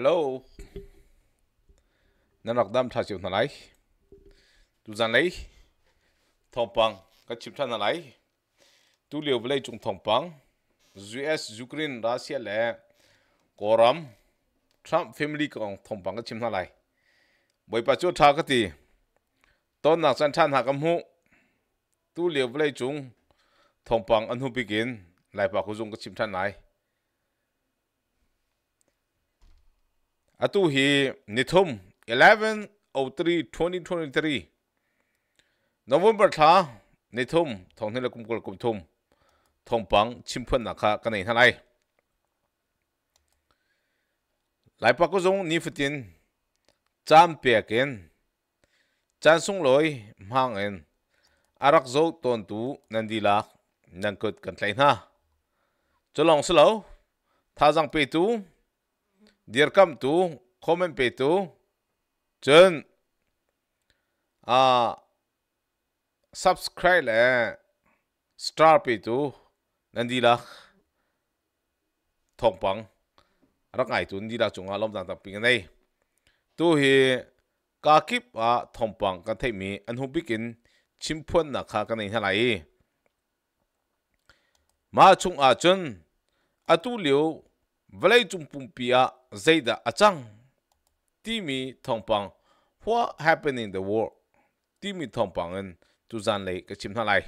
Hello. Nên lọc đâm trả chịu thằng lấy. Tụ dàn lấy. Thòng bằng. Các chịu thằng lấy. tu liều với lấy chung thòng bằng. US, Ukraine, Russia lẽ. Cô rắm. Trump family còn thòng bằng các chịu thằng lấy. Bởi bà chú thả cái gì. Tôn nạc sẵn thằng hạ cầm hụ. tu liều với lấy chung. Thòng bằng ăn hụ bị kiến. Lại bà cô dùng các chịu thằng lấy. atu hi nithum 11 03 2023 November tha nithum thong hila kumkul kumthum thong pang chimphun nakha kanai hanai lai pa ko zong ni futin cham peken chan sung loi mang en arak zo ton tu nandila nangkut kan tlaina cholong slo thajang pe tu dirkam tu comment pe tu chen a subscribe le star pe tu nandi la thong pang rak ngai tu ndi la chunga lom dang ta ping nei tu hi ka kip a thong pang ka thei mi an hu bikin chimphon na kha ka nei halai ma chung a chen atu liu velai chung pumpia zaida achang timi thongpang what happened in the world timi thongpang en tu zan lei ka chim tha lai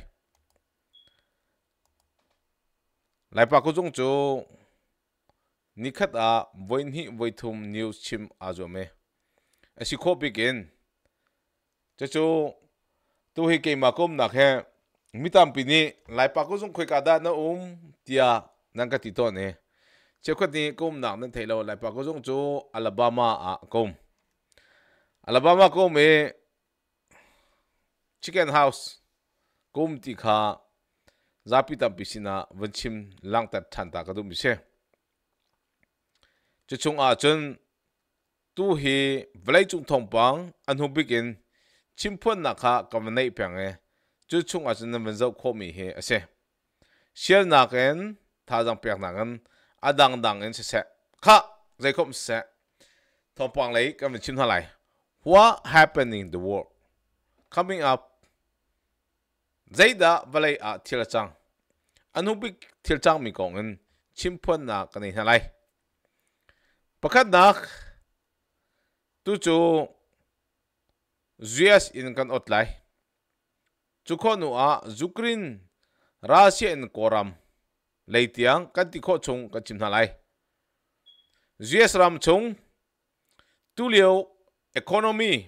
lai pa ko chung chu nikhat a voin hi voithum news chim azome asi kho begin cha chu tu hi ke ma kom nak he mitam pini lai pa ko chung khoi ka da na um tia nang ka ti to ne chưa quyết định cũng nặng nên thấy lâu lại bà có dùng chú Alabama à cùng Alabama cũng mì chicken house cũng tì khá giá bị tạm bị xin à vẫn chim lang tạt thản tạc cái đúng bị xe chứ chúng à chân tu hi vlei chung thong bằng anh hùng biết kiến chim phân nạc khá cầm nay bằng ấy chứ chúng à chân nên vẫn dâu khó mì hết à xe xe nạc en thà rằng bằng nạc en à đằng đằng anh sẽ sẽ khá dây không sẽ thằng bằng lấy cái mình chim thằng này what happened in the world coming up dây đã và lấy à thiệt là chăng anh không biết thiệt chăng mình còn anh chim phun là cái này thằng lại, bắt cắt nát tu chú US in kan otlai chukho nu a Ukraine Russia in koram lấy tiếng cắt tì khó chung cắt chìm thả lại GS ram chung tu liệu economy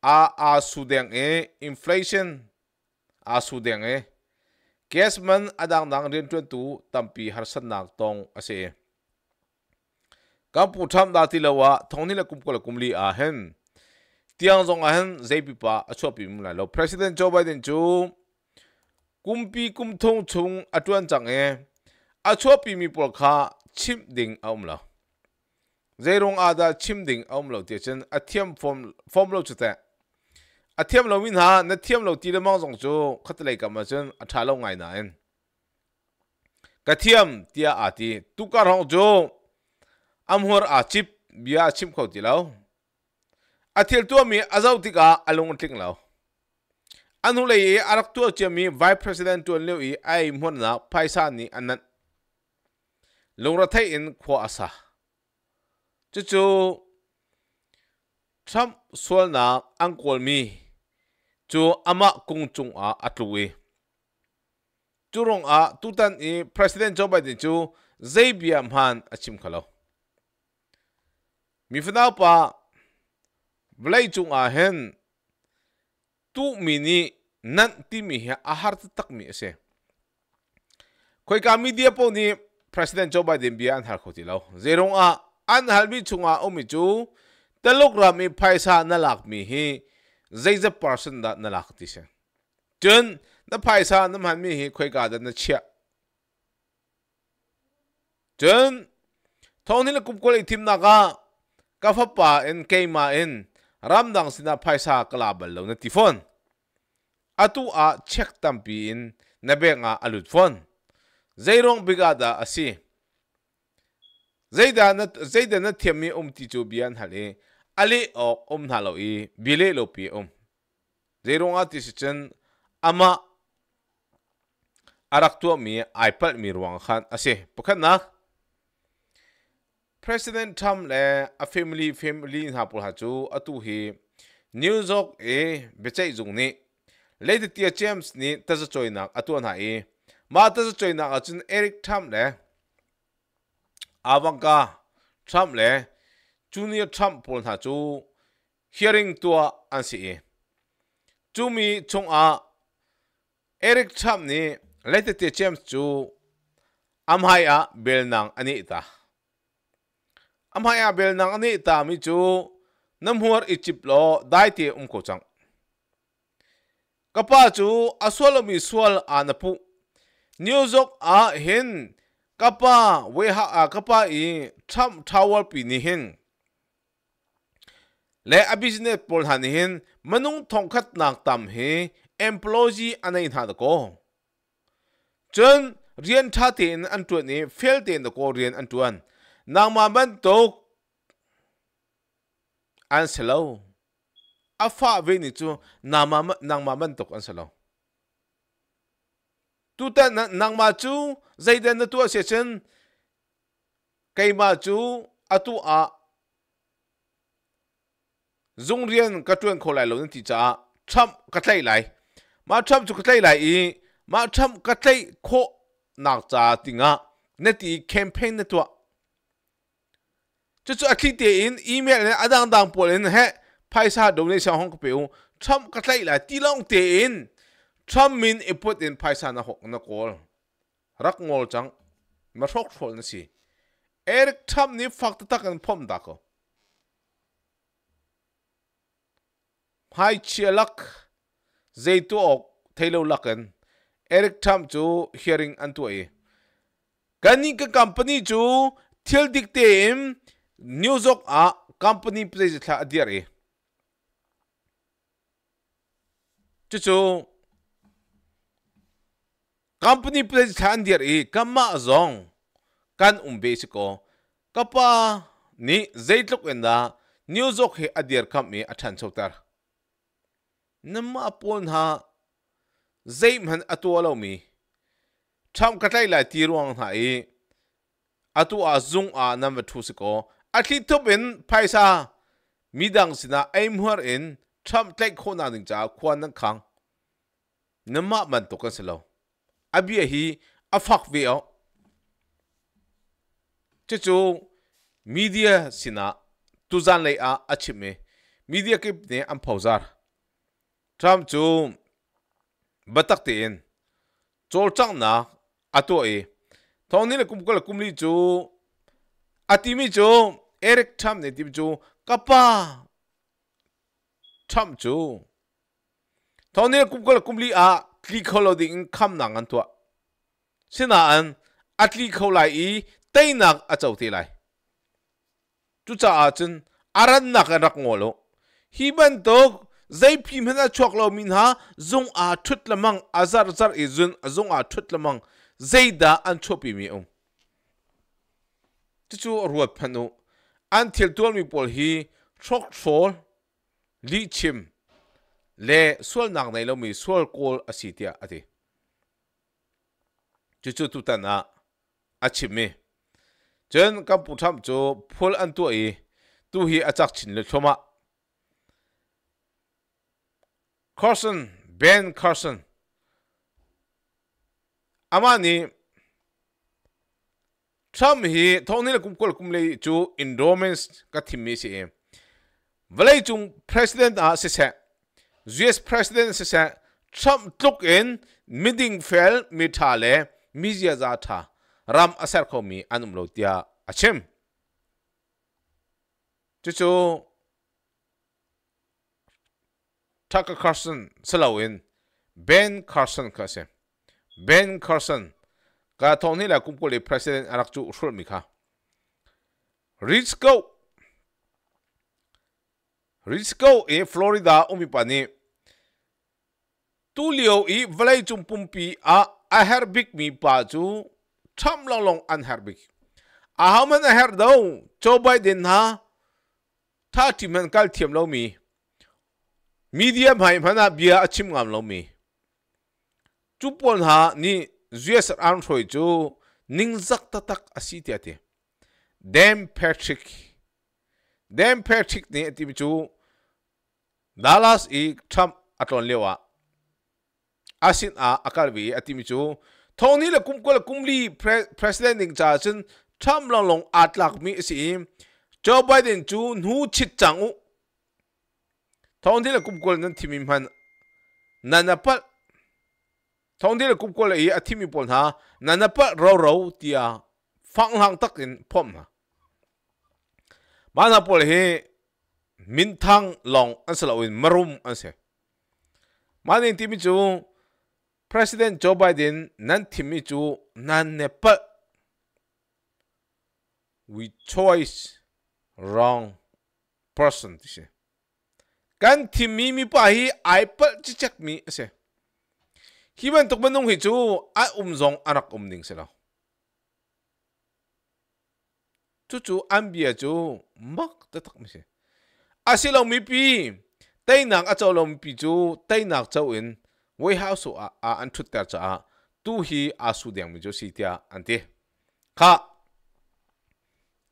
a a su deng e inflation a su deng e case man adang dang rin tuen tu tampi har san nak tong ase kampu e. tham da ti lawa thongni la kumko la kumli a hen tiếng zong a hen zai pi pa achopi mula lo president joe biden chu kumpi kumthong chung atuan chang e a chua pi mi por kha chim ding om lo zerong ada chim ding om lo te chen a thiam form form lo chute a thiam lo min ha na thiam lo ti le mang song chu khat lai ka ma chen a tha lo ngai na en ka thiam tia a ti tu ka rong jo am hor a chip bia chim khau ti lo a thil tu mi azau ti ka along ting lo anh hùng lấy arak tua chiếm mi vice president tuần liệu ai muốn na paisan ni anh lùng ra thấy in khoa asa chú chú Trump suol na ang kwal mi chú ama cung chung a atluwi e. chú rong a tutan i president Joe Biden chú dây biam han achim khalo mi phna pa vlei chung a hen tu mi ni nan ti mi hi a har tak mi ase khoi ka mi dia po ni president joe biden bi an har kho ti lo zerong a an hal bi chunga o mi chu talok ra mi phaisa na lak mi hi zai za person da na lak ti se chun na phaisa na man mi hi khoi ka da na chia chun thong ni la kup ko le thim na ka ka fa pa en ke ma en ramdang sina paisa kalabal lo na tifon. Atu a check tampiin na be nga alut fon. Zayrong bigada asi. Zayda na, zayda na tiyami um tijo biyan hali, ali o um halo i bile lo pi um. Zayrong ati si chan ama arak tuwa mi aipal mi ruang khan asi. Pukat na? Pukat na? President Trump le a family family in Hapul Hachu atu hi New York e bechai zung ni Lady Tia James ni taza choi nak atu an hai ma taza choi nak achun Eric Trump le Ivanka Trump le Junior Trump pol na chu hearing tua an si e Chumi chung a Eric Trump ni Lady Tia James chu am hai a bel nang ani ta amhaya bel nang ani ta mi chu namhuar ichip lo dai te um ko chang kapa chu aswal mi swal anapu newzok a hin kapa we à a kapa i tham thawal pi ni hin le a business pol han hin manung thong khat nak tam he employee anh ấy da ko chân rian tha tin anh tu ni fail tin da ko rian an tuan nagmabantok ang salaw. Afawe nito namama, nagmabantok ang salaw. Tuta na, nang machu zaidan na tua session kay machu atu a zung rian katuen kholai lo nti cha tham katlai lai ma tham chu katlai lai i ma tham katlai kho nak cha tinga neti campaign na tua จะจะคิดเตียนอีเมลเนี่ยอดังดังปวดเลยฮะไพยชาดูในช่ององเปียวทรัมก็ใช่ละที่ลองเตียนทรัมมินอีพุตินไพยชานะหกนักอลรักงอลจังมาทกทนสิเอริกทรัมนี่ฟักตักกันพอมดักภ็ไพเชียลักเจตัวออกเทโลลักกันเอริกทรัมจู่ hearing อันตัวเอการนี้ก็ company จูเที่ยวดิกเต็ม New York a company place thla adiar e chu chu company place thla adiar e kama zong kan umbe si ko kapa ni zeitluk enda New York he adiar kam e athan chotar nama pon ha zeim han atualo mi tham katlai la tiruang ha e atu a zung a nam va thu si ko a khi thúc in phải sa mi đăng xin em hoa in chăm tay khôn à đình cha quan năng khang nắm mắt mình tục cái lâu à bia hi à phật về ó chứ chú media sina à tu gian lấy à à chim mê media kịp này ăn phao zar chăm chú bắt tắc tiền chol chang na ato e thoni le kumkol kumli chu atimi chu Eric Trump này tìm chú Kappa Trump chú Thảo này cũng có là cũng lý à Lý khâu lâu đi in khăm nàng ăn thuộc Xin là ăn At lý khâu lại ý Tây nạc à chậu thì lại Chú chả à chân Aran nạc à rạc ngộ lộ Hi bên tốt zai phim hena chok lo min ha zung a thut lamang azar zar izun zung a thut lamang zai da an chopi mi um chu chu ruat phanu until tuol mi pol hi chok chol li chim le sol nak nei lo mi sol kol a si tia ati chu chu tu ta na a chi mi chen ka pu tham chu phol an tu i tu hi a chak chin le thoma carson ben carson amani Trump hi thong nila la kum kol kum le chu endowments ka thim mi si em vale chung president a se se us president se se Trump tuk en meeting fel mi tha le mi zia za tha ram asar kho mi anum lo tia achem chu chu Tucker Carlson, Salawin Ben Carson ka se Ben Carson กาทองนี่แหละกุมกุลีประธานอารักจูชุดมิค่ะริสโกริสโกเอฟลอริดาอุมิปานีตูเลียวอีเวลัยจุมปุ่มปีอาอาเฮอร์บิกมีปาจูทำลองลองอันเฮอร์บิกอาฮามันอาเฮอร์ดาวโจไบเดนฮะถ้าทีมันกัลเทียมเรามีมีเดียมหายพนาเบียอาชิมงามเรามีจุปวนฮะนี่ zues an thoi chu ningzak ta tak asi ti ate dem patrick dem patrick ne ti chu dallas i tham aton lewa asin a a k a l b i atimi chu thoni la kumkol kumli president ning cha chen tham long long atlak mi si joe biden chu nu chit chang u thoni la kumkol nan t i m i m a n nanapal ทองที่เรากุบก็เลยอทิมิปนฮะนันปะเราเราเตียฟังหางตักินพอมนะบ้านปอลเฮมินทังลองอันสลาวินมารุมอันเสมาในทีมิจู president Joe b นั้นทีมิจูนั้นเนปะ we choice wrong person ที่เสกันที่มีมีไปไอเปะจิจักมีอันเส hiban tukban nung hichu a umzong anak umning sila. Chuchu ambia chu mak tatak misi. Asilaw mipi tay nak achaw law mipi chu tay nak chaw in way house à anh chút ter cha a tu hi a su diang mi chu si tia việt chú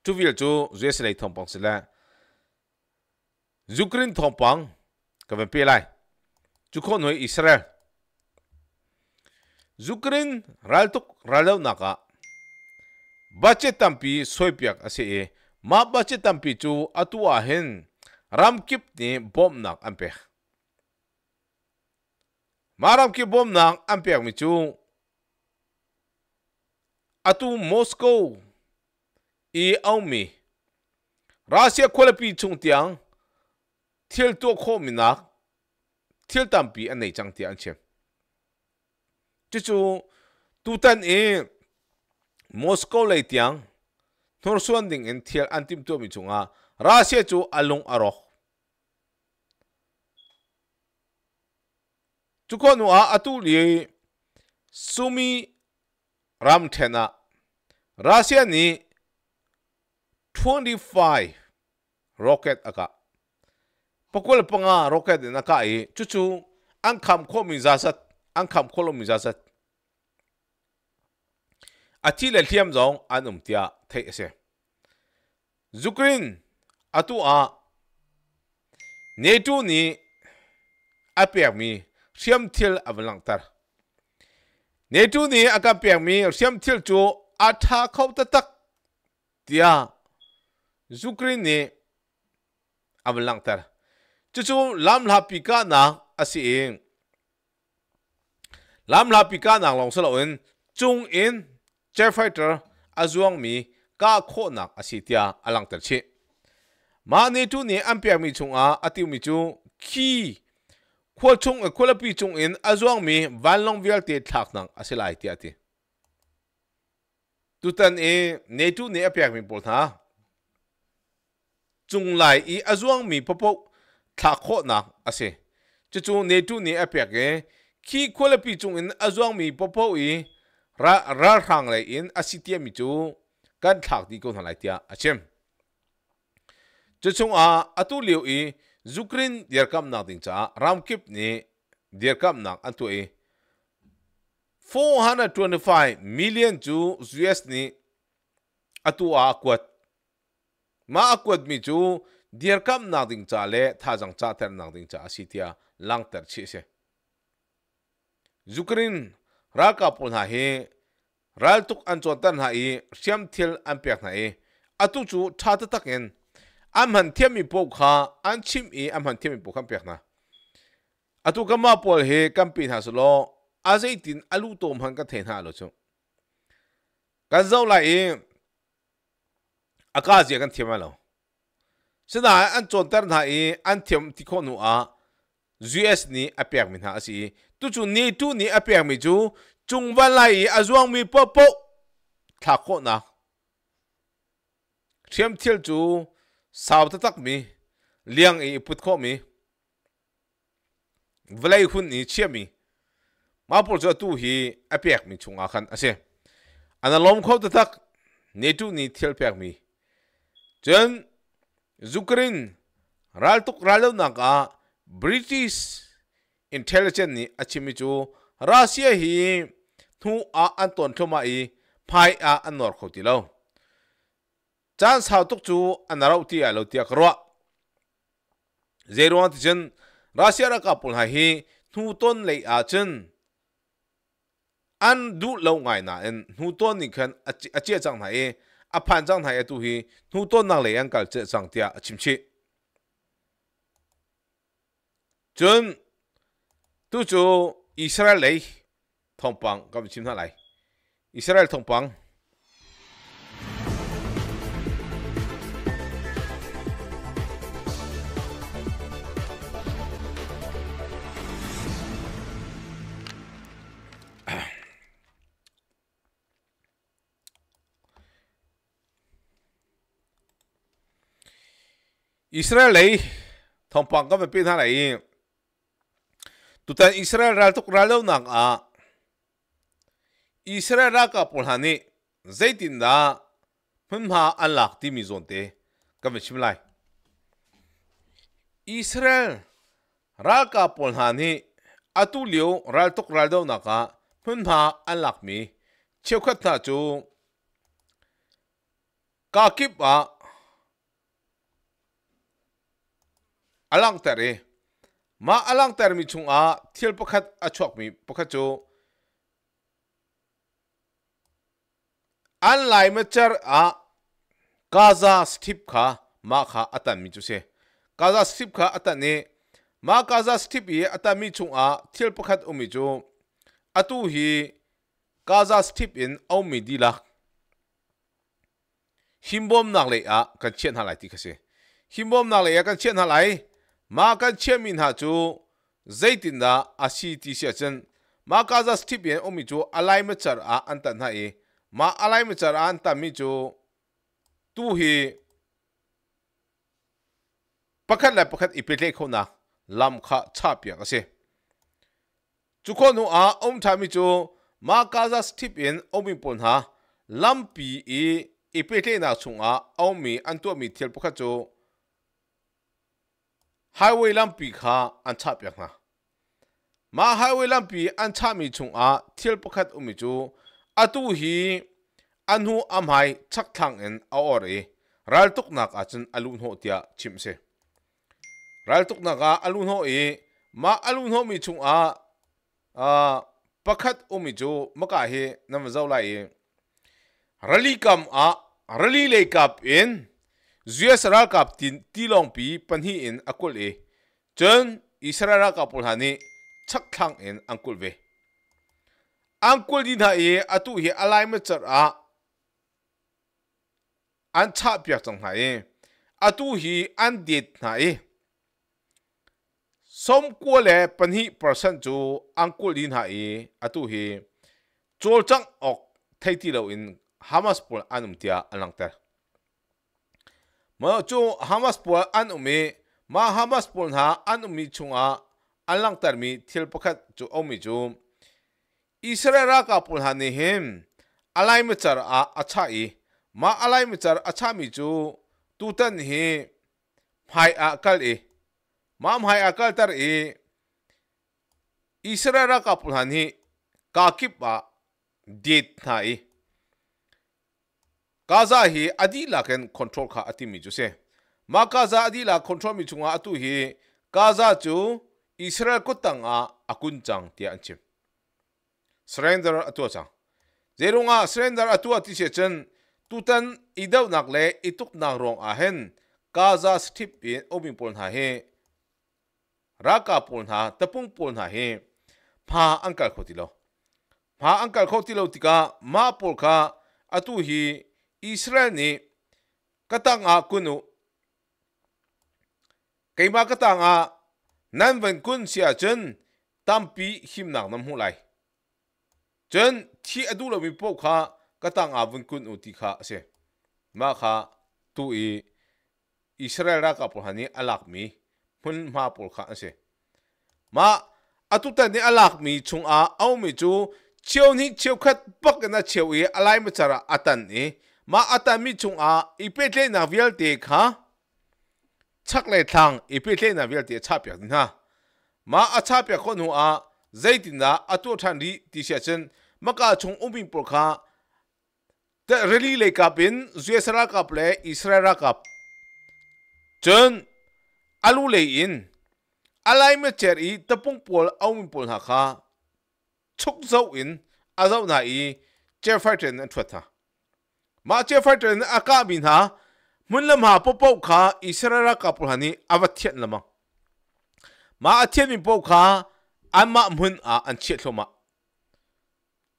chu vil chu zes lay thong pang sila. thông bằng các kavan pe lai. chú con người Israel zukrin raltuk ralaw naka bache tampi soypyak ase e ma bache tampi chu atuwa hen ramkip ni bom nak ampe ma ramkip bom nak ampe mi chu atu Moskow e aumi rasia kholapi chung tiang thil to minak. mi nak tampi anei chang tiang che chuchu tutan e moscow lei tiang thor suan ding en thial antim tu mi chunga russia chu along aro chukonu a atu li sumi ram thena russia ni 25 rocket aka pakul panga rocket na kai chuchu angkham khomi zasat an kam kolom mi zasat achi le thiam zong anum tia thei ase zukrin atu a ne tu ni apek mi siam thil avalang tar ne tu ni aka pek mi siam thil chu a tha khau ta tak tia zukrin ni avalang tar chu chu lam la pika na asi ing lam la pika nang long sa in chung in chair fighter azuang mi ka kho nak asitia alang ter chi ma ni tu ni ampia mi chung a atiu mi chu ki kho chung e khol pi chung in azuang mi van long vial te thak nang asilai ti ati tu tan e ne tu ni apia mi pol tha chung lai i azuang mi popo thak kho nak ase chu chu ne tu ni apia ke khi khua lập bị chung in azuang mi popo i ra ra hang lại in asitia mi chu kan thak đi câu thằng lại tia achem chứ chung à tu liu i zukrin dir cam nak ding cha ram kip ni dir kam nak an tu i 425 million chu US ni atu a kwat ma akwat mi chu dir kam nak ding cha le tha jang cha ter nak ding cha asitia lang ter chi se Zukrin ra kapul na hi Ra tuk an chuan tan ha i siam thil an pek na i atu chu tha ta takin am han thiam mi pok kha an chim i am han thiam mi pok kan pek na atu kama pol he kam pin ha sulo azaitin alu tom han cái then ha lo chu kan zau lai i akazia kan thiam lo sina an chon tar na i an thiam ti khonu a gs ni apek mình ha asi tu chu ni tu ni apeng mi chu chung van lai azuang mi po po tha kho na thiam thiel chu sau ta tak mi liang i put kho mi vlai hun ni chia mi ma por cho tu hi apek mi chunga khan ase ana lom kho ta tak ne tu ni thiel pek mi chen zukrin ral tuk ral na ka british intelligent ni achimi chu russia hi thu a an ton thoma i phai a an nor khoti lo chan sao tuk chu an rau ti a lo ti ak ro zero an chen russia ra ka pul hi thu ton lei a chen an du lo ngai na en thu ton ni khan a che chang na e a phan chang na e tu hi thu ton nang lei an kal che chang tia achim chi chun 都做以色列嚟同邦咁簽得嚟，以色列同邦。以色列嚟同邦今日邊下嚟？tutan Israel ral tuk r a l a u nak a Israel ra ka polhani zaitin da phimha alak ti mi zonte kam i chimlai Israel ral ka polhani a t u l i u ral tuk r a l a u naka phimha alak mi c h e k a t na chu ka kip a alang tare มาอลังแต่มีชุงอาเที่ยวประคัดอชกมีประคัดจูอันไลมาเจออากาซาสติปค่ะมาค่ะอัตันมีจุเซกาซาสติปค่ะอัตันเนี่ยมากาซาสติปเออัตันมีชุงอาเที่ยวประคัดอมิจูอัตูฮีกาซาสติปอินเอามีดีละหิมบอมนักเลยอะกันเชียนหาไหลที่เขาเซหิมบอมนักเลยอะกันเชียนหาไหลမာကန်ချေမင်ဟာချူဇိတ်တင်ဒါအစီတီရှာချန်မာကာဇာစတိပီယန်အိုမီချူအလိုက်မချာအာအန်တန်ဟိုင်မာအလိုက်မချာအန်တမီချူတူဟီပခတ်လက်ပခတ်အပလက်ခုနာလမ်ခါချပီယန်အစေจุคนหัวอมทามิจูมาคาซาสติปเอ็นอมิปนฮาลัมปีอีอีเปเตนาชุงอาอมีอันตัวมีเทียลปกจู highway lampi kha an chap yak na ma highway lampi an chap mi chung a thiel pakhat umi um chu atu hi anhu amhai chak thang en a or e ral tuk nak a chen alun ho tia chim se ral tuk nak a alun ho e ma alun ho mi chung a a pakhat umi um chu maka he nam zau lai e rali kam a rali le kap in USR กับตินตีลองปีปันฮีอินอกุลเอจนอิสราเอลกับพลฮานีชักทังอินอังกุลเวอังกุลดินหาเออตุเฮอะไรไม่จัดอะอันชาเปียกจังหายอตุเฮอันเด็ดหายสมควรเลยปันฮีเปอร์เซ็นต์จูอังกุลดินหาเออตุเฮโจลจังออกไทยที่เราอินฮามาสปูลอันมุมเตียอันลังเตอร์ mo chu hamas po an umi ma hamas pol ha an umi chunga alang tar mi thil pakhat chu omi chu israel ka pol ha ni him alai mi char a acha i ma alai mi char acha mi chu tu tan hi phai a kal e ma mai a kal tar e israel ka pol ha ni ka kip a dit na i ကာဇာဟီအဒီလာကန်ကွန်ထရိုခါအတိမီကျုစေမာကာဇာအဒီလာကွန်ထရိုမီချုံငါအတူဟီကာဇာကျူอิสราเอลก็ตั้งอาอกุนจังเตียนชิมสเรนเดอร์ตัวจังเจรุงอาสเรนเดอร์ตัวที่เชจันตุตันอีดาวนักเลอิตุกนักรองอาเฮนกาซาสติปเอนอบิมปนหาเฮรักาปนหาตะปุงปนหาเฮพาอังกาลโคติโลพาอังกาลโคติโลติกามาปลคาอตุฮีอิสราเอลนี่ก็ตั้งอาคุนุไกมาก็ตั้งอานั่นเป็นคุณเสียจนตั้มปีหิมหนักน้ำหูไหลจนที่อดูเรามีพวกข้าก็ตั้งอาเป็นคุณอุติข้าเสียมาข้าตัวอีอิสราเอลกับพวกนี้อลักมีมันมาพวกข้าเสียมาอตุตันนี่อลักมีชงอาเอาไม่จูเชียวนี้เชียวขัดปักกันนะเชียวอีอะไรม่จระอัตันนี่ Ma ata mi chung a i pe tle na vial de ka. Chak le thang i pe tle na vial de cha pia din ha. Ma a cha pia kho nu a zai din na a tu chan di di xia chen. Ma ka chung u bin pol ka. Da rili le ka bin zue sara ka ple i sara ra ka. Chen alu le in. Alai me cher i ta pung pol au min pol ha ka. Chuk zau in a zau na i. Jeff Fighter and Twitter. ma che fight ren aka bin ha mun lam ha popo kha israra kapul hani avathian lama ma anh mà muốn à anh mun a mà.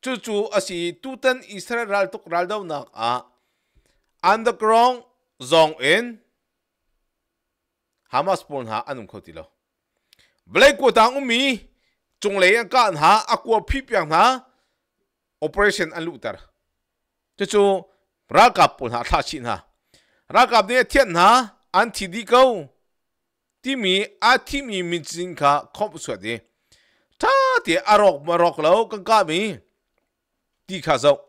Chú chú à chu asi tutan israel tok ral đâu nak à, underground zone in hamas pon ha anum khotilo black ko tang umi chung anh cả kan ha akwa phi pyang ha operation an lu tar chú chú ra cặp bồn hạ thả chín ha ra cặp này ha ăn thì đi câu tí mi à tí mi mình xin cả không sợ đi ta thì à rọc mà rọc lâu cái cá mi tí khá dậu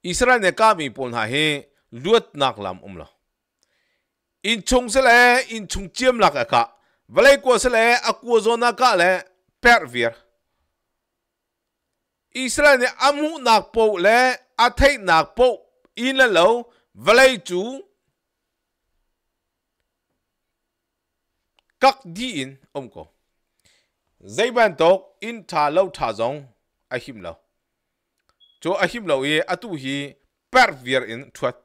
Israel này cá mi bồn hạ he luet nạc làm um lo in chung sẽ lẽ in chung chiêm lạc cả vậy qua sẽ lẽ aqua zona cả lẽ pervier Israel ne amu nak po le athai nak po in la lo valai chu kak di in om ko zai ban tok in tha lo tha zong a him cho a him lo ye atu hi per vir in thuat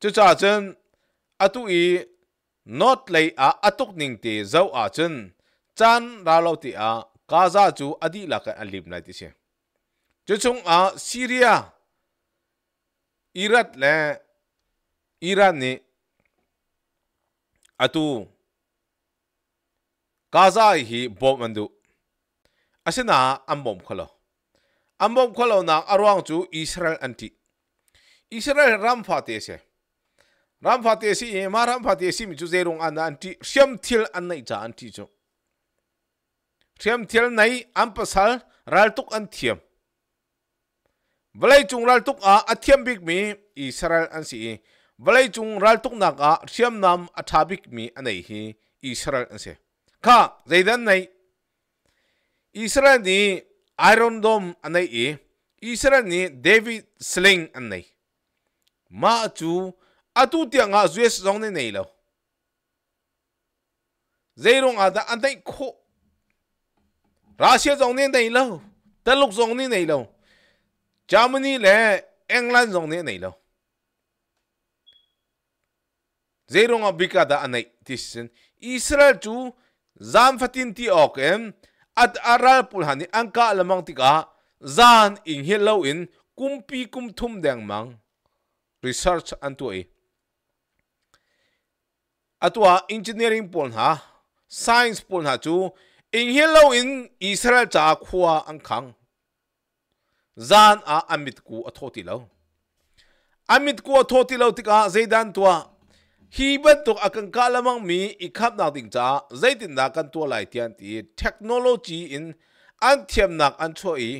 cho cha chen atu i not lay a atuk ning te zau a chen chan ra lo ti a Gaza chu adi cái anh alip này ti xem. chu chúng à Syria Iraq le Iran này, à tu, Gaza thì bom andu asina ambom khalo ambom khalo na arwang chu Israel anti Israel ram pha te se ram pha te si ma ram pha te si chú chu zerung an anti xem thiel anh này cha anti chu thiam thial nei am pasal ral tuk an thiam valai chung ral tuk a athiam bik mi israel an si valai chung ral tuk nak a thiam nam atha bik mi anei hi israel an se kha zaidan nei israel ni iron dom anei i israel ni david sling anei ma chu atu tia nga zues zong nei nei lo zeirong ada antai kho Russia dòng này này lâu Tây lục dòng này này lâu Germany lẽ England dòng này này lâu dễ rong bị cả đã anh này tisin Israel chú phát fatin ti ok em at aral pul hani angka lamang tika zan in hello in kumpi kum thum dang mang research anh tuổi. Atua engineering pol ha science pol ha chu in hello in israel cha khuwa ang khang zan a amit ku athoti lo amit ku athoti lo tika zaidan tua hi ban tok akang kalamang mi ikhap na ding cha zaitin na kan tua lai tian ti technology in an thiam nak an cho i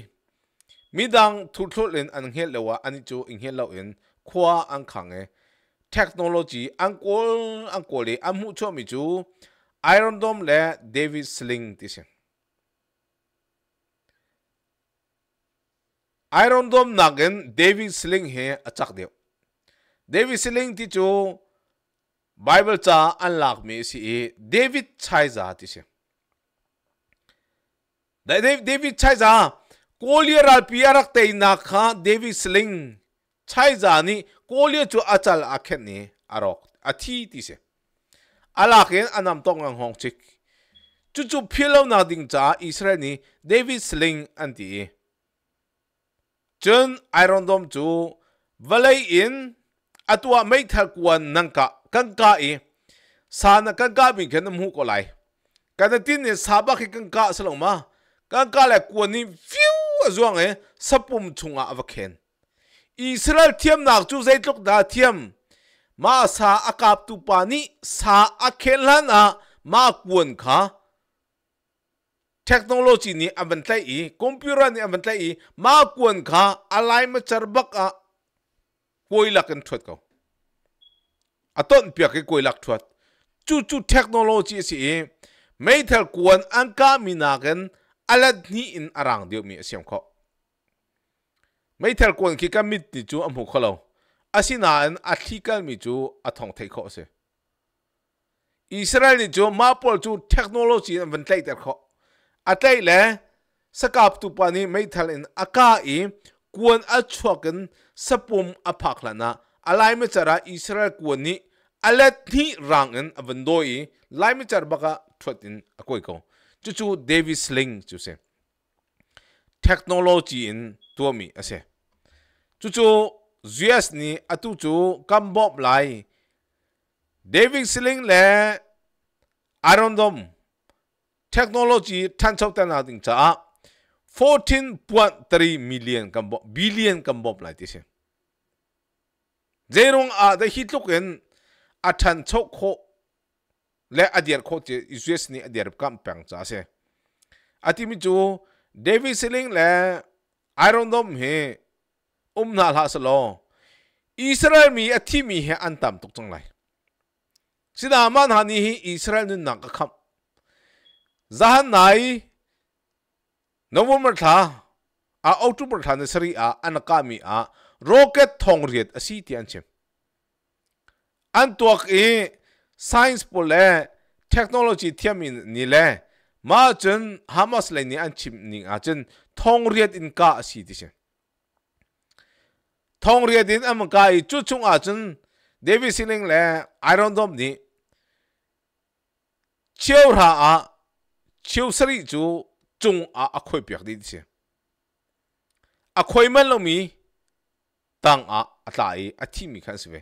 midang thu thul in an hel lo ani chu in hel lo in khuwa ang khang e technology ang kol ang kol e amu cho mi chu Iron Dome le David Sling tisya. Iron Dome nagin David Sling he achak deo. David Sling ti chu Bible cha unlock mi si e David Chai za tisya. David Chai za Kolyer al piarak te na kha David Sling Chai za ni Kolyer chu achal akhet ni arok athi tisya. alakin anam tong ang hong chik chu chu philo na ding cha israel ni david sling anti chun iron dom chu Valay in atua mai thakwan nangka kangka i sana kangka bin khen mu ko lai kana tin ne saba Kang kangka salong ma Kang kangka la kuani fiu azuang e sapum chunga avakhen israel thiam nak chu zaitlok da thiam มาสาอากาบตุปานิสาอาเคลันอามากวนคาเทคโนโลยีนี้อันเป็นใจคอมพิวเตอร์นี้อันเป็นใจมากวนคาอะไรมาจรบักอะกวยลักกันทวดเขาอต้นเปียกกวยลักทวดจู่จู่เทคโนโลยีสิไม่ทัลกวนอันกามินากันอะไรนี่อินอรังเดียวมีเสียงเขาไม่ทัลกวนคิดกันมิดจู่อันหัวเขา asinaan article mi chu athong thei kho se Israel ni chu mapol chu technology an van tlai ter kho atlai le sakap tu pani mai thal in aka i kuan a chuakin sapum aphak lana alai me chara Israel kuan ni alat ni rang an van doi lai me char baka thwat in akoi ko chu chu David Sling chu se technology in tuami ase chu chu US นี่อัตุจูกัมบอบไลเดวิดสิลิงเล่อารอนดอมเทคโนโลยีทันชาวตนาติงจ้า14.3ม m ล l l i o นกัมบอบ b i ล l i o นกัมบอบไลที่เชเจรุงอาได้ฮิตลูกเองอัตันชกโคและอดีตโคเจอิสเวสนี่อดีตกัมแปงจ้าเสชอธิมิจูเดวิดสิลิงและไอรอนดอมเฮอุมนาลาสโลอิสราเอลมีอธิมีเฮอันตามตกจังไรสิดามันฮานีฮอิสราเอลนัุนนักขับจาฮันไนนวมรธาอาอุตุบรถานสรีอาอันกามีอาโรเกตทองเรียดสีที่อันเชมอันตัวกี s ไ i e ์ c e ปุ่นเล่ technology ที่มีนี่เล่มาจนฮามาสเลนี่อันชิมนี่อาจนทองเรียดอินกาสีที่เชมทงเรียดินอเมกาจุดชงอาจนเดวิสิงเลไอรอนดอมนี่เชียวราอาเชียวสริจูจงอาอควยเปียกดีเสี่อควยมันลมีตังอาอตายอาที่มีขันสิเว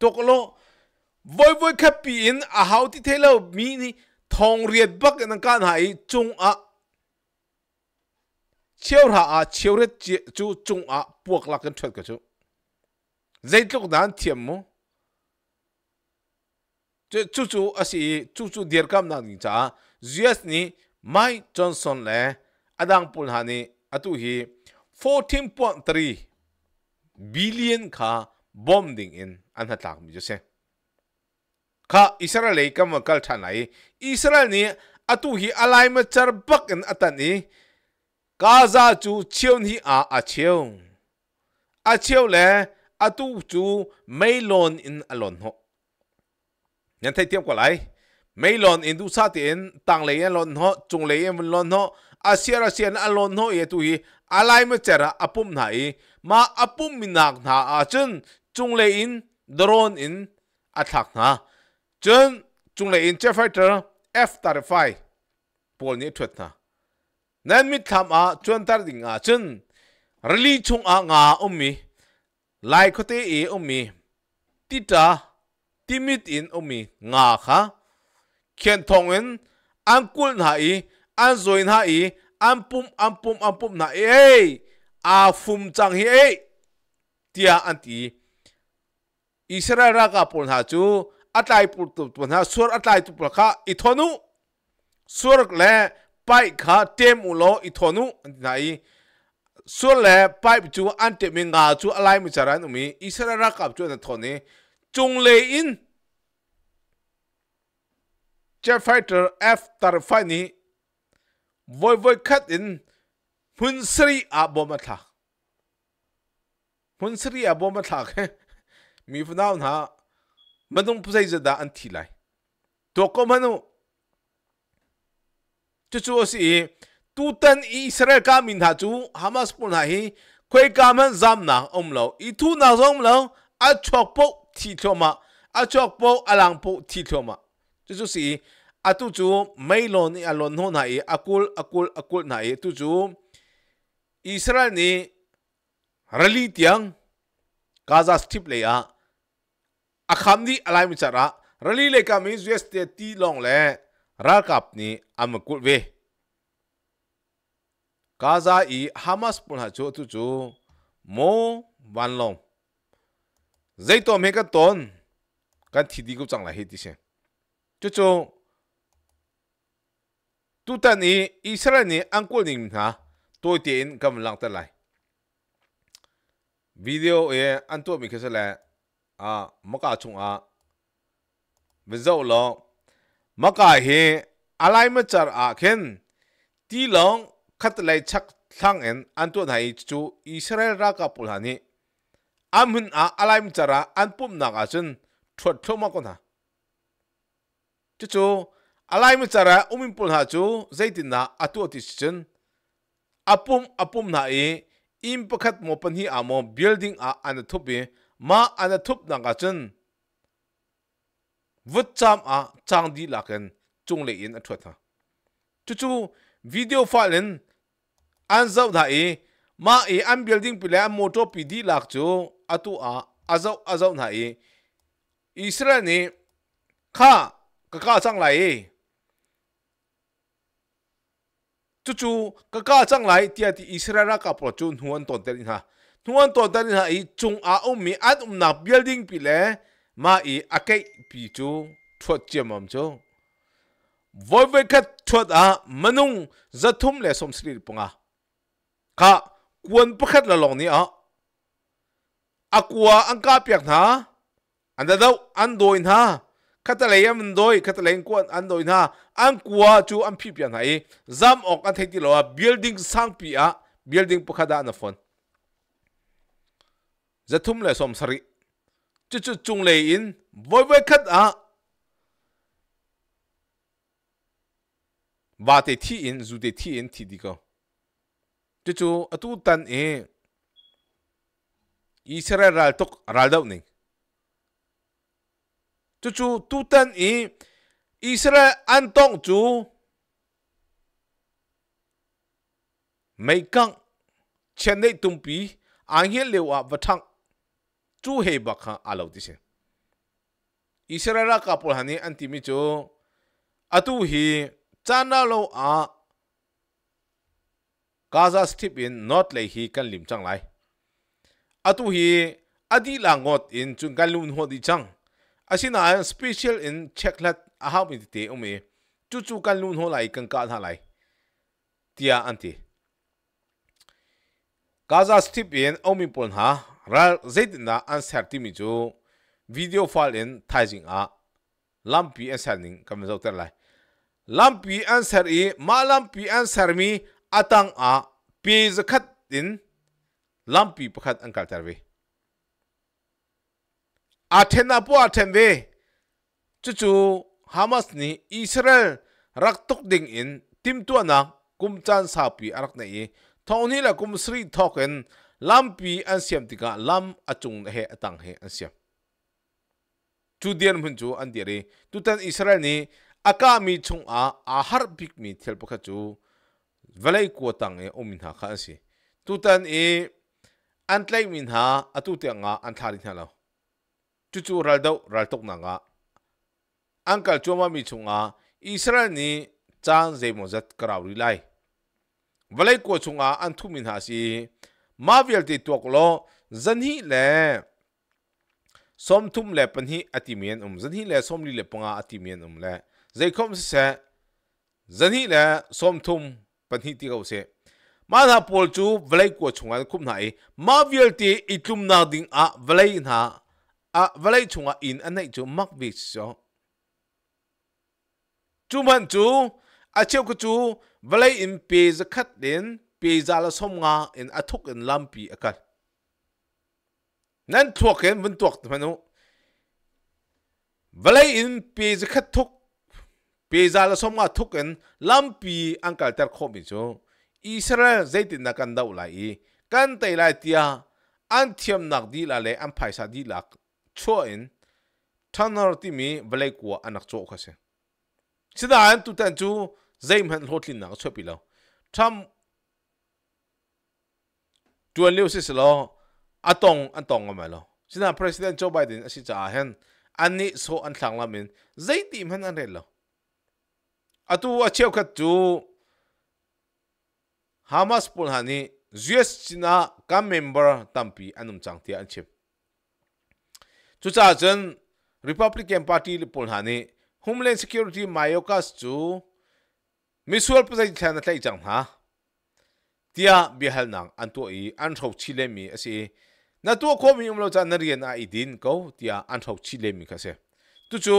ตกลงวอยวอยขับปีนอาหาวที่เทเลมีนี่ทงเรียดบักนังการหายจงอาเชียวราอาเชียวเรจูจงอาพวกลักกันชดกันจู zaitluk dan thiam mo chu chu asi chu chu dir kam na ni cha zias ni mai johnson le adang pul hani atu hi 14.3 billion kha bombing in an hatak mi jose kha israel ei kam kal thanai israel ni atu hi alignment char bak in atani gaza chu chion hi a a chion a chion le atu chu mailon in alon ho nyan thai tiam ko lai mailon in du sa ti in tang le yan lon ho chung le yan lon ho asia asian alon ho ye tu hi alai ma chera apum na i ma apum minak na a chen chung le in drone in athak na chen chung le in che fighter f 35 pol ni thwet na nan mi tham a chuan tar ding a chen rali chung a nga ummi ลายคตีเออมีติดตาติมิดอินอมีงาค่ะเขียนทงเงินอันกุลหายอันจวยหายอันปุ่มอันปุ่มอันปุ่มหายเออาฟุมจังเฮเตียอันตีอิสราเอลกับปุ่นหาจูอัตไลปุ่นตุป่นหาสวรอัตไลตุปุ่ค่ะอิทอนุสวรและไปค่ะเต็มอุโลอิทอนุอันไหนส่วนแหล่ไปจูอันเตมิงาจูอะไรมิจารันมีอิสระรักกับจูนัทนี้จงเลอินเจฟไฟเตอร์เอฟตาร์ไฟนี้วอยวยคัดอินพุนสรีอาบอมัทลาพุนสรีอาบอมาทักมีฟนาวนามันต้องพูดใจจะด่าอันทีไรตัวก็มันจู่ๆสิ tutan Israel kamin ha chu Hamas pun ha hi khoi kaman zam na om lo i thu na zom lo a chok po thi thoma a chok po alang po thi thoma chu chu si a tu chu mai lo ni a lon hon ha i akul akul akul na i tu chu Israel ni rally tiang Gaza strip le ya akham di alai mi chara rally le ka mi zwe ste ti long le ra kap ni amakul ve กาซาอีฮามาสปุ่นหาจูตุจูโมวันลงเจตัวเมกันตนกันทีดีกูจังไรเฮติเช่นจู่จูตุตันอีอิสราเอลนี่อังกุลนิมฮะตัวเตียนกำลังตั้งไรวิดีโอเออันตัวมีคือสละอ่ามักาชงอ่ะวิจารณ์มักาเฮออะไรมาจากอาเคนที่ลง 카틀라이 착상엔 안토나이 주 이스라엘라가 볼하니 암은 아 알라임자라 안뽐 나가진 트트마거나 주주 알라임자라 오민볼하주 제이디나 아투어티시진 아뽐 아뽐 나이 임퍼컷 모펀히 아모 빌딩 아 안토비 마 안톱 나가진 vutcham a changdi laken chungle in athwa tha chu chu video file in an zau da e ma e an building pile an moto pidi lak chu atu a azau azau na e israel ni kha ka ka chang lai e chu chu ka ka chang lai tia ti israel ka pro chu nuan ton ten ha nuan ton ten ha e chung a um mi at um na building pile ma e akai pi chu thot chemam chu voi voi khat thot a manung zathum le som sri punga ข้ากวนประคัดละลงนี้อ่ะอากัวอังกาเปียกนะอันเดาอันโดยนะขัดเลยมันโดยขัดเลยกวนอันโดยนะอังกัวจูอันพี่เปียกไหนจำออกอันเทติโลว่า building สร้างปีอ่ะ building ประคัดอันฟอนจะทุ่มเลยสมสริจุดจุดจุงเลยอินวอไว้คัดอ่ะบาเตที่อินจดเตที่อินที่ดีก็จู่ๆอตูตันเองอิสราเอลตกรัลดาวนิงจู่ๆตูตันเองอิสราเอลอันตองจู่ไม่กังเชนได้ตุมปีอังเฮเลวะวัทังจู่เฮบักฮะอาลาวดิเซอิสราเอลกับพลฮันนี่อันติมิจูอตูฮีจานาโลอา Gaza Strip in not lay hi kan lim chang lai. Atu hi adi la ngot in chung kan lun ho di chang. Asina ayan special in cheklat ahap in te umi. Chu chu kan lun ho lai kan kan ha lai. Tia anti. Gaza Strip in omi pon ha. Ral zaid na an serti mi chu. Video file in taizing a. Lampi an serning kam zau ter lai. Lampi an seri ma lampi an mi atang a pe z khat in lampi pakhat an g kaltar ve a thena po a then ve chu chu hamas ni israel raktuk ding in tim tu a na kum chan sapi arak na i thong ni la kum sri thoken lampi an siam tika lam achung he atang he an siam chu dian mun c u an dire tu tan israel ni aka mi chung a a har p i k mi thel pakha chu valai ko tang e omin ha kha si tu tan e an tlai min ha atu te nga an thari na lo chu chu ral do ral tok na nga uncle choma mi chunga israel ni chang ze mo zat kraw ri lai valai ko chunga an thu min ha si ma vial te tok lo zan hi le som tum le pan hi atimian um zan hi le som li le panga atimian um le zai khom se zan hi le som thum pani ti go se ma na pol chu vlei ko chunga khup na e ma vial ti i tlum na ding a vlei na a vlei chunga in anai chu mak bi so chu man chu a cheu ku chu vlei in pe za khat den pe za la som nga in a thuk in lampi akat nan thuak vẫn vun tuak nó vlei in bây giờ khat thuk ปีจาลสมกทุกันลำปีอังกัลเตอร์คบิจชอิสราเอลเจตินักันดาวไลกันเต่ลายเดียอันเทียมนักดีละเลอันไพศาลดีลักช่วยทันนรติมีเบลกัวอันนักโจกเขาสียสุดท้ายตุเตนจูเจมันโรตินนักช่วยไปแล้าทำจวนเลี้ยวสิสโลอัตองอัตองกันมาแล้วสุดทประธานโจไบเดนสิจ่าเห็นอันนี้โซอันสังลามินเจตีมันอันเร็วแล้ว atu a c h e a k a t u hamas pul hani zues china ka member tampi anum changtia a chip chu cha chen republican party li pul hani homeland security mayokas chu misual pasai thana tlai chang ha tia bihal nang an to i an thau chi le mi ase na to kho mi umlo cha na rian a idin ko tia an thau chi le mi ka se tu chu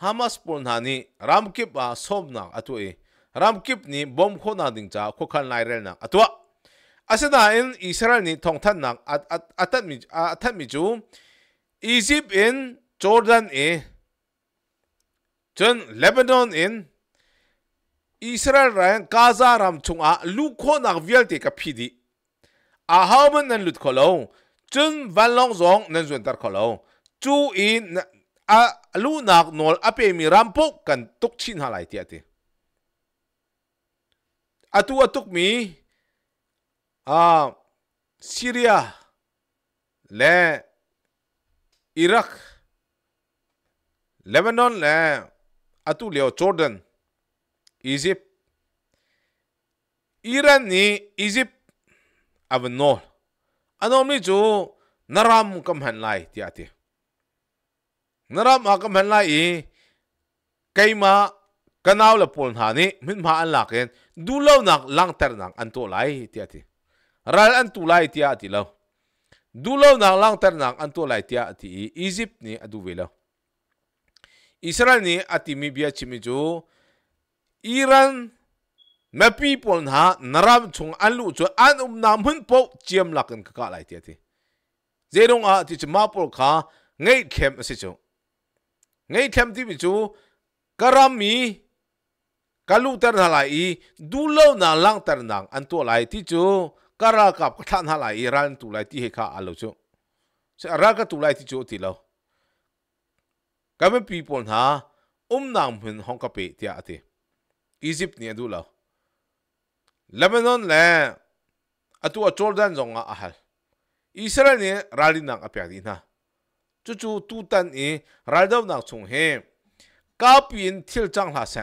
Hamas pon hani Ramkip a somna atui Ramkip ni bom khona dingcha khokhan lairel nak atwa asena in Israel ni thongthan nak at at atat mi athat mi Egypt in Jordan e 전 레바논 인 이스라엘 라인 가자 람충아 루코 낙비알티카 Van Long 난 루트콜로 전 발롱종 난 준다콜로 주인 a lunak nol ape mi rampok kan tuk chin halai ti ati atu atuk mi a Syria le Irak, Lebanon le atu leo Jordan Egypt Iran ni Egypt avan nol anom ni naram kam han lai ti ati narap ma kam hanla i keima kanau la pol na ni min ma an la ken du lo nak lang ter nak an to lai ti ati ral an tu lai ti ati lo du lo nak lang ter nak an to lai ti ati egypt ni adu velo israel ni ati mi bia chimi chu iran ma people na naram chung an lu chu an um na mun po chiam lakan ka ka lai ti ati zerong a ti chma pol kha ngai khem ase chu ไงทำที่ไปจูกรามมีกลูเตันหลายดูเล่านาลังเตอร์นังอันตัวไลที่จูกรากับท่านหลายรันตัวไลที่เฮคาอาลูจูะรักับตัวไลที่จูที่เรากเไ็่ปีพอนฮะอุ้มนางเหนฮองกับเปที่อาทิอียิปต์เนี่ยดูเราเลบานอนแหละตัวจอร์แดนจงอาฮัลอิสราเอลเนี่ยรัลินังอภิญญาจู่ๆตู้ตันเอีรายเดิมนักชงเฮก้าปีนทิลจังลาเซ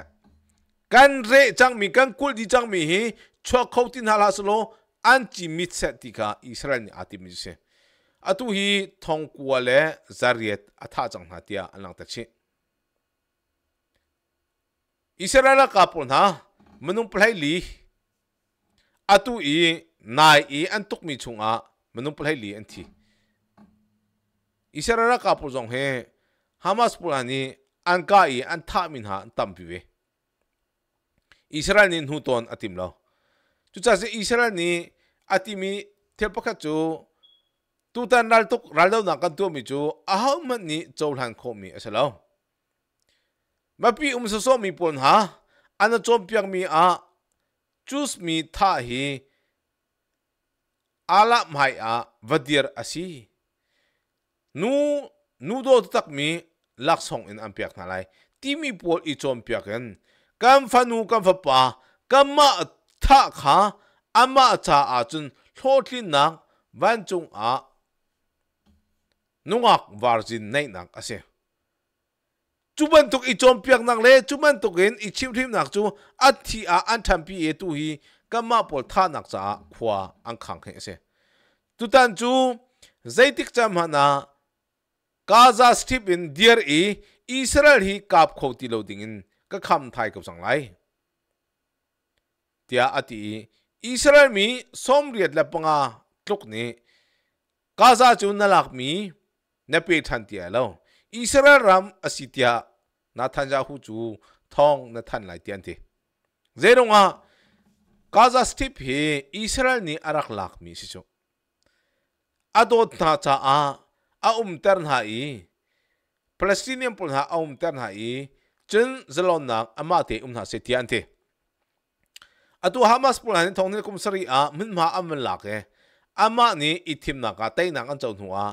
กันเรจังมีกันกุลดีจังมีฮีชัวเขาตินฮาลาสโลอันจิมิเซติกาอิสราเอลอาติมิเซอตุฮีทองกัวเลซาเรียตอัฐาจังนาเตียอันลังตักชิอิสราเอลกับปุ่นฮะมนุษย์ลายลีอตุอีนายอีอันตุกมีชงอามนุษย์ลายลีอันที isera ka pu zong he hamas pu ani an ka i an tha min ha an tam pi ve israel nin hu ton atim lo chu cha se israel ni atimi thel pakha chu tu tan ral tuk ral lo na kan tu mi chu a ha man ni chol han kho mi asalo ma pi um so so mi pon ha ana chom piang mi a chus mi tha hi ala mai a vadir asi nu nu do tak mi lak song in ampiak na lai ti mi pol i chom piak en kam fa nu kam fa pa kam ma tha kha ama cha a chun thlo thlin nak van chung a nungak varjin nei nak ase chuban tuk i chom piak nak le chuban tuk in i chim thim nak chu a thi a an tham pi e tu hi kam ma pol tha nak cha khwa ang khang khe ase tu tan chu zaitik cham hana Gaza Strip in dear e Israel hi kap khoti loading in ka kham thai kap sang lai tia ati Israel mi som riat la panga tluk ni Gaza chu nalak mi na pe than tia lo Israel ram asitia na than ja hu chu thong na than lai tian ti zerunga Gaza Strip hi Israel ni arak lak mi si chu adot na cha a aumtern hai Palestinian pun ha aumtern hai chen zelon nak ama te um na se tian te atu Hamas pun han thong ni kum sari a min ma amen lak e ama ni ithim na ka tai na kan chon huwa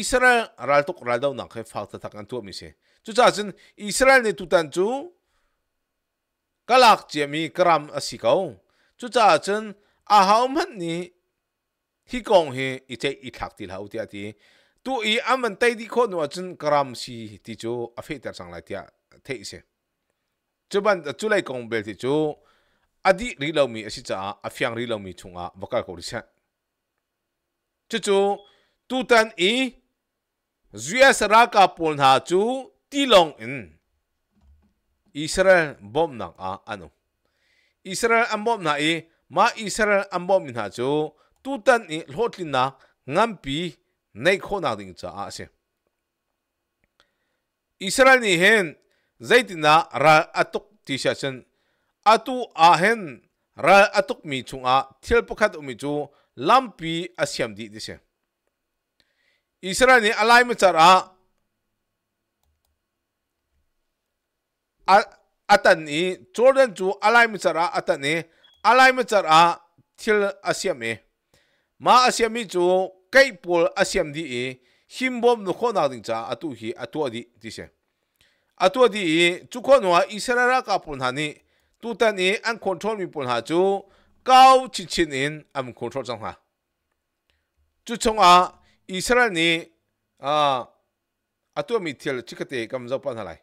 Israel ral tuk ral daw na khe fak ta tak an tu mi se chu cha chen Israel ni tu tan chu kalak che mi kram asikau chu cha chen a hauman ni hi kong he iche i thak til hau ti ati ตัวอีอันมันเต้ดีคนว่าจนกรามสีที่จูอฟิตรสังไลที่อเทยเสจุบันจุไลกงเบลที่จูอดีรีเลมีสิจ้าอัฟยังรีเลมีชงอาบกัลกอริเซจุจูตูตันอีจุเอสรากาปนหาจูตีลงอินอิสราเอลบ่มนังอาอันุอิสราเอลอันบ่มนัาอีมาอิสราเอลอันบ่มินหาจูตูตันอีโลตินนางัมปี nejho nadinca asi. Israel ni hen zaitina ra atuk tishachen atu ahen ra atuk mi chunga thil pakhat umi chu lampi asiam di dise Israel ni alai mi chara atan ni Jordan chu alai mi chara atan ni alai mi chara thil asiam e ma asiam mi chu kai pol asiam di e him bom no khona ding cha atu hi atu di ti se atu di e chu khonwa israra ka pon hani tu tan e an control mi pon ha chu kau chi chin in am control chang ha chu chong a israel ni a atu mi thel chikate kam zo pan halai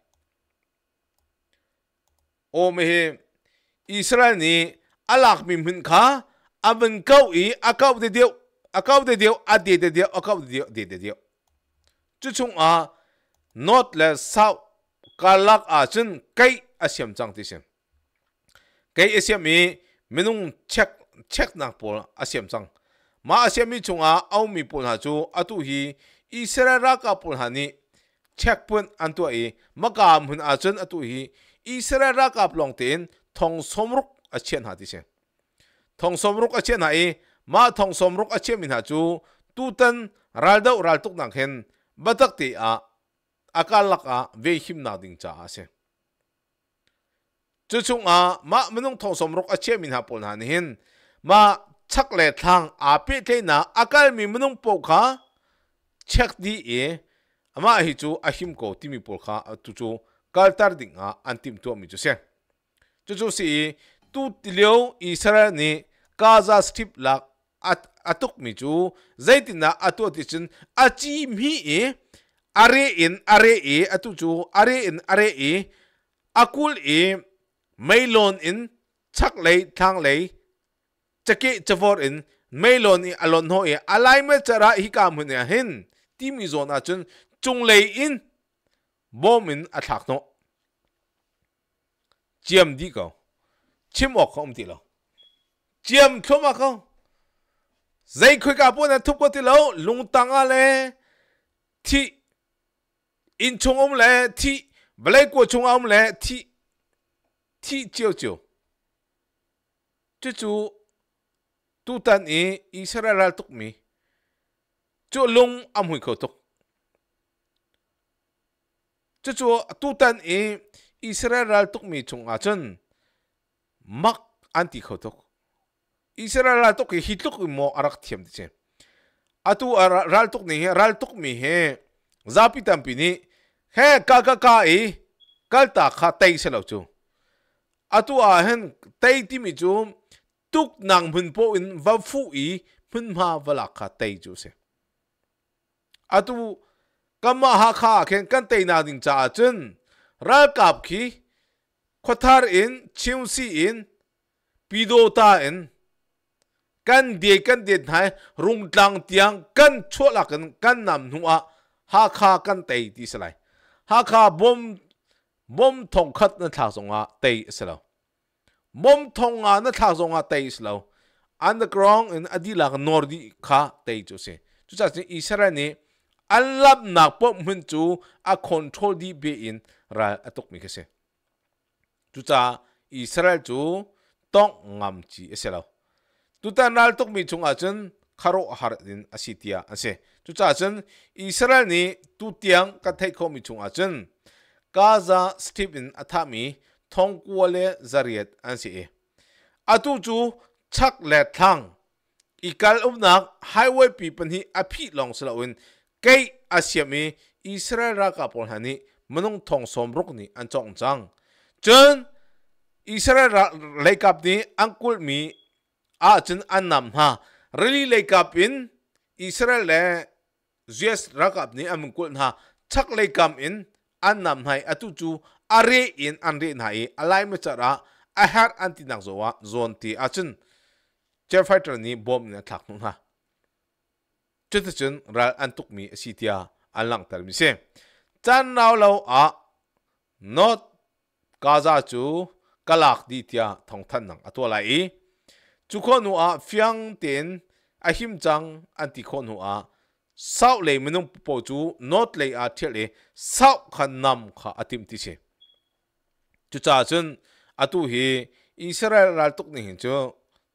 o me he israel ni alak mi mun kha amen kau i akau de deu account de dio a de de dio account de dio de de dio chu chung a north le south kalak a chun kai a siam chang ti sem kai a siam mi minung check check nak pol a siam chang ma a siam mi chung a au mi pol ha chu atu hi israel ra ka pol ha ni check pun an tu e makam hun a chun atu hi israel ra ka plong ten thong somruk a chen ha ti sem thong somruk a chen ha e มาทองสมรุกอาเชียมินหาจูตูตันรัลดาวรัลตุกนักเห็นบัตักตีอาอาการลักอาเวหิมนาดิงจ้าเสจุดชงอามามนุงทองสมรุกอาเชียมินหาปนหานเห็นมาชักเลทางอาเปเทนาอาการมีมนุงปกขาเช็คดีเออามาฮิจูอาหิมโกที่มีปกขาตุจูกัลตาร์ดิงอาอันติมตัวมิจูเสจุดชงสีตูติเลียวอิสราเอลนี่กาซาสติปลัก atuk mi chu zaitina atu ati chin achi mi e are in are e atu chu are in are e akul e mailon in chak lei thang lei chake chavor in mailon i alon ho e alai me chara hi kam hne hin ti mi zona chun chung lei in bom in athak no chiam di ko chimok không ti lo chiam thoma không dây khuy cả bữa này thúc quá tí lâu lung tăng à lẽ thì in chung ông lẽ thì lấy của chung ông lẽ thì thì chiều chiều chú chú tu tân ý Israel tục mi chú lung âm hủy khẩu tục chú chú tu tân ý Israel tục mi chung à chân mắc anti khẩu tục Israel hi thiam ni mi zapi tampi ni ral arak ral ral tok tok atu tok tok ta ka ka ka kal k che he mo de イスラエルラルトクヒトクもアラクティア t チェあとラルトクにへラルトクミへザピタンピにへカカカイカルタ n テイセラチュあとはへんテイティミチュトクナンブ a ポイン h a k イプンマーラカテイジュセあとカマハカケンカン r イ l k ィン ki k チュンラルカプキコタルインチュンシインピドタイ n kan dia kan dia nai rung tlang tiang kan chua la kan kan nam nu a ha kha kan tei ti salai ha kha bom bom thong khat na tha song a tei salo bom thong a na tha song a tei salo underground in adila ka nor di kha tei chu se chu cha se isara ni alap nak po mun chu a control di be in ra atok mi kese chu cha israel chu tong ngam chi eselo tuta nal tok mi chung a chen kharo har din asitia ase chu cha chen israel ni tu tiang ka thai kho mi chung a chen gaza strip in athami thong kuale zariat ansi e atu chu chak le thang ikal umnak highway pi pan hi aphi long sala win kai asiami israel ra ka pol hani manung thong som ruk ni an chong chang chen israel ra lekap ni angkul mi à chân anh nam ha really like up in israel le zes rakap ni am kul ha chắc le kam in anh nam hay atu chu are in anh anre nai alai me chara a tin anti nak zone thì à chân che fighter này bom này thak nu ha chuta chun ra antuk mi anh lang tar mi xem chân nào lâu à not Gaza chu kalak di tia thong than nang atwa lai e. จุคนหัวฟียงเตียนไอหิมจังอันติคนหัวสาวเลยมันต้องปจูนอตเลยอาเทียเลยสาวขันนำข้าอธิมติเชจุจ้าจนอตุฮีอิสราเอลตุกนี่เห็นจ้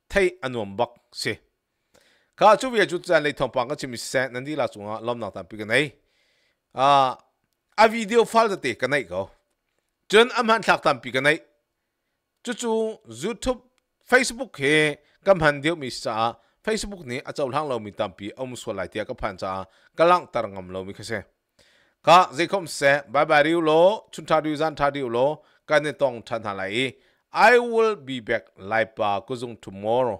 ไทยอันวมบักเชข้าจูเวียจุจ้าเลยทองปังก็จะมีเซนนั่นที่ลาจงอ่ะล้อมหนักตามปีกันไหนอ่าอาวิดีโอฟัลจะเตะกันไหนก็จนอามันหลักตามปีกันไหนจู่จู่ยูทูบ Facebook เฮกำพันเดียวมีสา Facebook นี้อาจจะหลังเรามีตามปีอมส่วนหลายเตียก็ผ่านจากกำลังตรังงมเรามีคือเสก็จะคมเสบายบายริวโลชุนทาริวซันทาริวโลกันในตองทันทาไล I will be back live กูซุง tomorrow